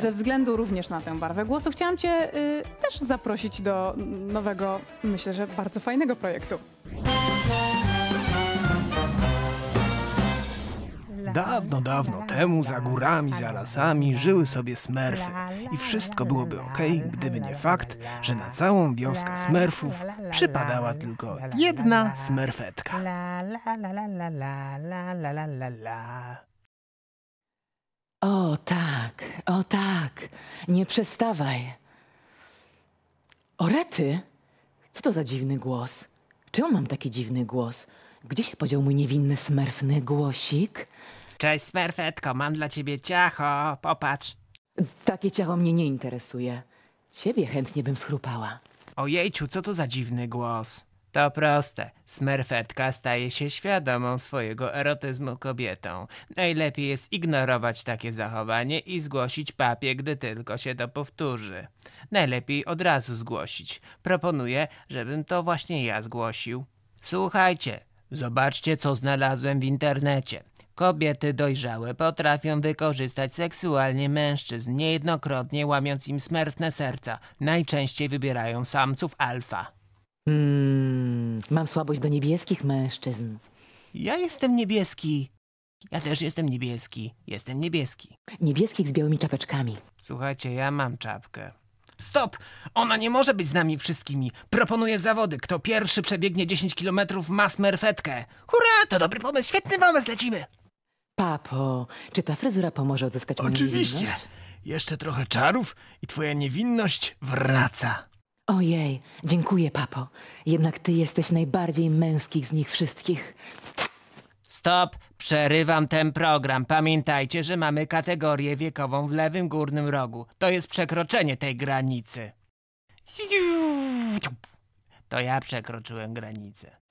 Ze względu również na tę barwę głosu chciałam Cię y, też zaprosić do nowego, myślę, że bardzo fajnego projektu. Dawno, dawno temu, za górami, za lasami, żyły sobie smerfy. I wszystko byłoby ok, gdyby nie fakt, że na całą wioskę smerfów przypadała tylko jedna smerfetka. O, tak. O tak, nie przestawaj. Orety? Co to za dziwny głos? Czemu mam taki dziwny głos? Gdzie się podział mój niewinny, smerfny głosik? Cześć, smerfetko, mam dla ciebie ciacho, popatrz. Takie ciacho mnie nie interesuje. Ciebie chętnie bym schrupała. Ojejciu, co to za dziwny głos? To proste. Smerfetka staje się świadomą swojego erotyzmu kobietą. Najlepiej jest ignorować takie zachowanie i zgłosić papie, gdy tylko się to powtórzy. Najlepiej od razu zgłosić. Proponuję, żebym to właśnie ja zgłosił. Słuchajcie, zobaczcie co znalazłem w internecie. Kobiety dojrzałe potrafią wykorzystać seksualnie mężczyzn, niejednokrotnie łamiąc im smerfne serca. Najczęściej wybierają samców alfa. Mm, mam słabość do niebieskich mężczyzn. Ja jestem niebieski. Ja też jestem niebieski. Jestem niebieski. Niebieskich z białymi czapeczkami. Słuchajcie, ja mam czapkę. Stop! Ona nie może być z nami wszystkimi. Proponuję zawody. Kto pierwszy przebiegnie 10 kilometrów, ma smerfetkę. Hurra! To dobry pomysł, świetny pomysł, lecimy! Papo, czy ta fryzura pomoże odzyskać moją Oczywiście. Jeszcze trochę czarów i twoja niewinność wraca. Ojej, dziękuję, papo. Jednak ty jesteś najbardziej męskich z nich wszystkich. Stop, przerywam ten program. Pamiętajcie, że mamy kategorię wiekową w lewym górnym rogu. To jest przekroczenie tej granicy. To ja przekroczyłem granicę.